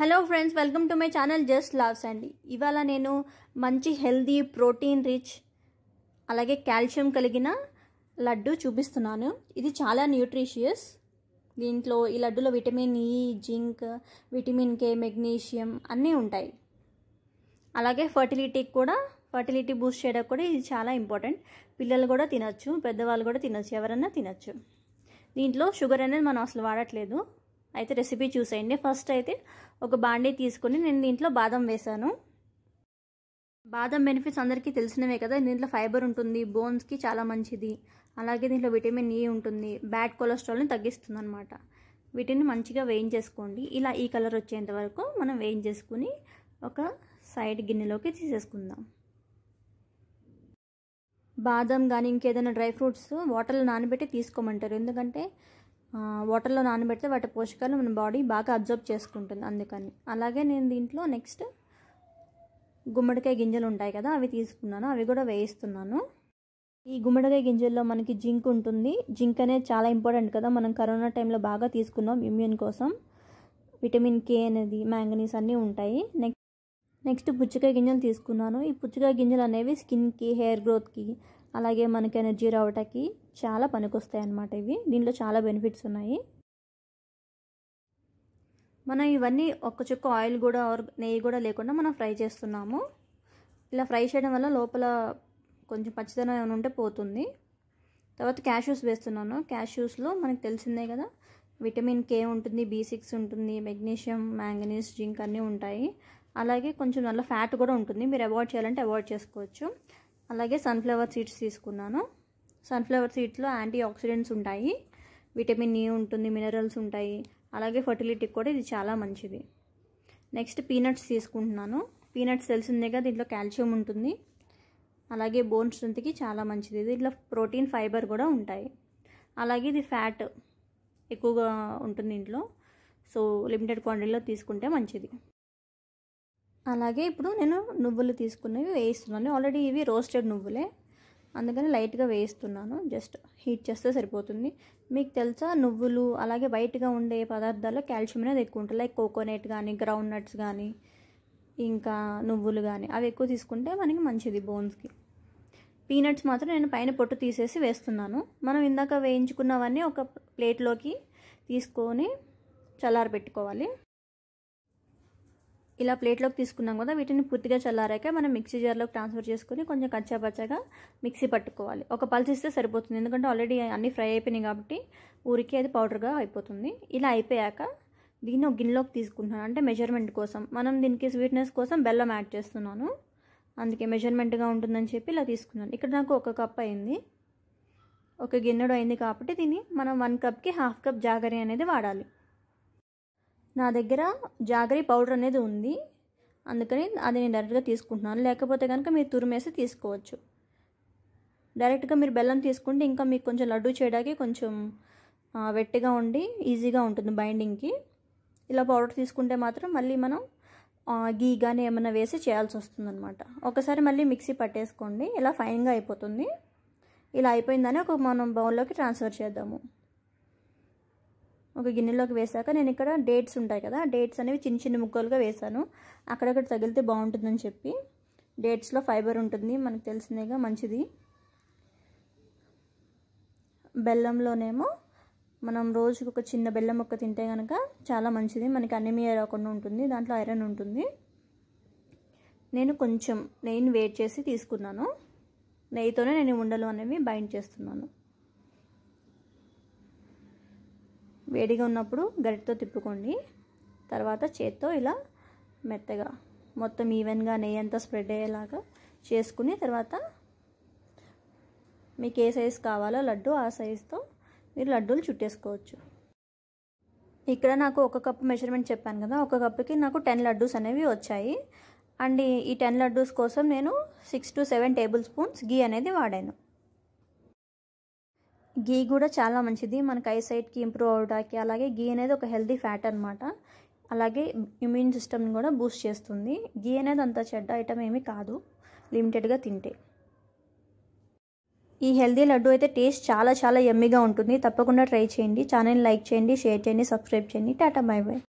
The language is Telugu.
hello friends welcome to my channel just loves అండి ఇవాళ నేను మంచి హెల్దీ ప్రోటీన్ రిచ్ అలాగే కాల్షియం కలిగిన లడ్డు చూపిస్తున్నాను ఇది చాలా న్యూట్రిషియస్ దీంట్లో ఈ లడ్డులో vitamin E e, zinc vitamin K magnesium అన్నీ ఉంటాయి అలాగే ఫర్టిలిటీకి కూడా ఫర్టిలిటీ బూస్ట్ చేయడానికి కూడా ఇది చాలా ఇంపార్టెంట్ పిల్లలు కూడా తినచ్చు పెద్దవాళ్ళు కూడా తినచ్చు ఎవరన్నా తినచ్చు దీంట్లో షుగర్ అనేది మనం అసలు వాడట్లేదు అయితే రెసిపీ చూసేయండి ఫస్ట్ అయితే ఒక బాండీ తీసుకొని నేను దీంట్లో బాదం వేశాను బాదం బెనిఫిట్స్ అందరికీ తెలిసినవే కదా దీంట్లో ఫైబర్ ఉంటుంది బోన్స్కి చాలా మంచిది అలాగే దీంట్లో విటమిన్ ఈ e ఉంటుంది బ్యాడ్ కొలెస్ట్రాల్ని తగ్గిస్తుంది అనమాట వీటిని మంచిగా వేయించేసుకోండి ఇలా ఈ కలర్ వచ్చేంత వరకు మనం వేయించేసుకుని ఒక సైడ్ గిన్నెలోకి తీసేసుకుందాం బాదం కానీ ఇంకేదైనా డ్రై ఫ్రూట్స్ వాటర్లో నానబెట్టి తీసుకోమంటారు ఎందుకంటే వాటర్లో నానబెడితే వాటి పోషకాలు మన బాడీ బాగా అబ్జర్వ్ చేసుకుంటుంది అందుకని అలాగే నేను దీంట్లో నెక్స్ట్ గుమ్మడికాయ గింజలు ఉంటాయి కదా అవి తీసుకున్నాను అవి కూడా వేయిస్తున్నాను ఈ గుమ్మడికాయ గింజల్లో మనకి జింక్ ఉంటుంది జింక్ అనేది చాలా ఇంపార్టెంట్ కదా మనం కరోనా టైంలో బాగా తీసుకున్నాం ఇమ్యూన్ కోసం విటమిన్ కే అనేది మ్యాంగనీస్ అన్నీ ఉంటాయి నెక్స్ట్ నెక్స్ట్ పుచ్చకాయ గింజలు తీసుకున్నాను ఈ పుచ్చకాయ గింజలు అనేవి స్కిన్కి హెయిర్ గ్రోత్కి అలాగే మనకి ఎనర్జీ రావటానికి చాలా పనికొస్తాయి అన్నమాట ఇవి దీంట్లో చాలా బెనిఫిట్స్ ఉన్నాయి మనం ఇవన్నీ ఒక్క చుక్క ఆయిల్ కూడా నెయ్యి కూడా లేకుండా మనం ఫ్రై చేస్తున్నాము ఇలా ఫ్రై చేయడం వల్ల లోపల కొంచెం పచ్చదనం ఏమైనా ఉంటే పోతుంది తర్వాత క్యాష్యూస్ వేస్తున్నాను క్యాష్యూస్లో మనకు తెలిసిందే కదా విటమిన్ కే ఉంటుంది బీ సిక్స్ ఉంటుంది మెగ్నీషియం మ్యాంగనీస్ జింక్ అన్నీ ఉంటాయి అలాగే కొంచెం నల్ల ఫ్యాట్ కూడా ఉంటుంది మీరు అవాయిడ్ చేయాలంటే అవాయిడ్ చేసుకోవచ్చు అలాగే సన్ఫ్లవర్ సీడ్స్ తీసుకున్నాను సన్ఫ్లవర్ సీడ్స్లో యాంటీ ఆక్సిడెంట్స్ ఉంటాయి విటమిన్ ఏ e ఉంటుంది మినరల్స్ ఉంటాయి అలాగే ఫర్టిలిటీకి కూడా ఇది చాలా మంచిది నెక్స్ట్ పీనట్స్ తీసుకుంటున్నాను పీనట్స్ కదా దీంట్లో కాల్షియం ఉంటుంది అలాగే బోన్ స్ట్రెంత్కి చాలా మంచిది దీంట్లో ప్రోటీన్ ఫైబర్ కూడా ఉంటాయి అలాగే ఇది ఫ్యాట్ ఎక్కువగా ఉంటుంది ఇంట్లో సో లిమిటెడ్ క్వాంటిటీలో తీసుకుంటే మంచిది అలాగే ఇప్పుడు నేను నువ్వులు తీసుకునేవి వేయిస్తున్నాను ఆల్రెడీ ఇవి రోస్టెడ్ నువ్వులే అందుకని లైట్గా వేయిస్తున్నాను జస్ట్ హీట్ చేస్తే సరిపోతుంది మీకు తెలుసా నువ్వులు అలాగే బయటగా ఉండే పదార్థాల్లో కాల్షియం అనేది ఎక్కువ ఉంటుంది లైక్ కోకోనట్ కానీ గ్రౌండ్ నట్స్ కానీ ఇంకా నువ్వులు కానీ అవి ఎక్కువ తీసుకుంటే మనకి మంచిది బోన్స్కి పీనట్స్ మాత్రం నేను పైన పొట్టు తీసేసి వేస్తున్నాను మనం ఇందాక వేయించుకున్నవన్నీ ఒక ప్లేట్లోకి తీసుకొని చల్లార పెట్టుకోవాలి ఇలా ప్లేట్లోకి తీసుకున్నాం కదా వీటిని పూర్తిగా చల్లారాక మనం మిక్సీ జార్లోకి ట్రాన్స్ఫర్ చేసుకుని కొంచెం కచ్చాపచ్చగా మిక్సీ పట్టుకోవాలి ఒక పల్స్ ఇస్తే సరిపోతుంది ఎందుకంటే ఆల్రెడీ అన్నీ ఫ్రై అయిపోయినాయి కాబట్టి ఊరికి అది పౌడర్గా అయిపోతుంది ఇలా అయిపోయాక దీన్ని ఒక గిన్నెలోకి తీసుకుంటున్నాను అంటే మెజర్మెంట్ కోసం మనం దీనికి స్వీట్నెస్ కోసం బెల్లం యాడ్ చేస్తున్నాను అందుకే మెజర్మెంట్గా ఉంటుందని చెప్పి ఇలా తీసుకున్నాను ఇక్కడ నాకు ఒక కప్ అయింది ఒక గిన్నెడు అయింది కాబట్టి దీన్ని మనం వన్ కప్కి హాఫ్ కప్ జాగరీ అనేది వాడాలి నా దగ్గర జాగరి పౌడర్ అనేది ఉంది అందుకని అది నేను డైరెక్ట్గా తీసుకుంటున్నాను లేకపోతే కనుక మీరు తురిమేసి తీసుకోవచ్చు డైరెక్ట్గా మీరు బెల్లం తీసుకుంటే ఇంకా మీకు కొంచెం లడ్డు చేయడానికి కొంచెం వెట్టిగా ఉండి ఈజీగా ఉంటుంది బైండింగ్కి ఇలా పౌడర్ తీసుకుంటే మాత్రం మళ్ళీ మనం గీ కానీ ఏమైనా వేసి చేయాల్సి వస్తుందన్నమాట ఒకసారి మళ్ళీ మిక్సీ పట్టేసుకోండి ఇలా ఫైన్గా అయిపోతుంది ఇలా అయిపోయిందని ఒక మనం బౌల్లోకి ట్రాన్స్ఫర్ చేద్దాము ఒక గిన్నెలోకి వేశాక నేను ఇక్కడ డేట్స్ ఉంటాయి కదా డేట్స్ అనేవి చిన్న చిన్న ముక్కలుగా వేశాను అక్కడక్కడ తగిలితే బాగుంటుందని చెప్పి డేట్స్లో ఫైబర్ ఉంటుంది మనకు తెలిసిందేగా మంచిది బెల్లంలోనేమో మనం రోజుకి ఒక చిన్న బెల్లం ముక్క తింటే కనుక చాలా మంచిది మనకి అనిమియా రాకుండా ఉంటుంది దాంట్లో ఐరన్ ఉంటుంది నేను కొంచెం నెయ్యిని వేట్ చేసి తీసుకున్నాను నెయ్యితోనే నేను ఉండలు అనేవి బైండ్ చేస్తున్నాను వేడిగా ఉన్నప్పుడు గరిటతో తిప్పుకోండి తర్వాత చేత్తో ఇలా మెత్తగా మొత్తం ఈవెన్గా నెయ్యి అంతా స్ప్రెడ్ అయ్యేలాగా చేసుకుని తర్వాత మీకు ఏ సైజు కావాలో లడ్డు ఆ సైజుతో మీరు లడ్డూలు చుట్టేసుకోవచ్చు ఇక్కడ నాకు ఒక కప్పు మెజర్మెంట్ చెప్పాను కదా ఒక కప్పుకి నాకు టెన్ లడ్డూస్ అనేవి వచ్చాయి అండ్ ఈ టెన్ లడ్డూస్ కోసం నేను six to seven tablespoons ghee అనేది వాడాను గీ కూడా చాలా మంచిది మనకు ఐసైట్కి ఇంప్రూవ్ అవడానికి అలాగే గీ అనేది ఒక హెల్దీ ఫ్యాట్ అనమాట అలాగే ఇమ్యూన్ సిస్టమ్ని కూడా బూస్ట్ చేస్తుంది గీ అనేది అంత చెడ్డ ఐటమ్ ఏమీ కాదు లిమిటెడ్గా తింటే ఈ హెల్దీ లడ్డు అయితే టేస్ట్ చాలా చాలా ఎమ్మిగా ఉంటుంది తప్పకుండా ట్రై చేయండి ఛానల్ లైక్ చేయండి షేర్ చేయండి సబ్స్క్రైబ్ చేయండి టాటా బై బై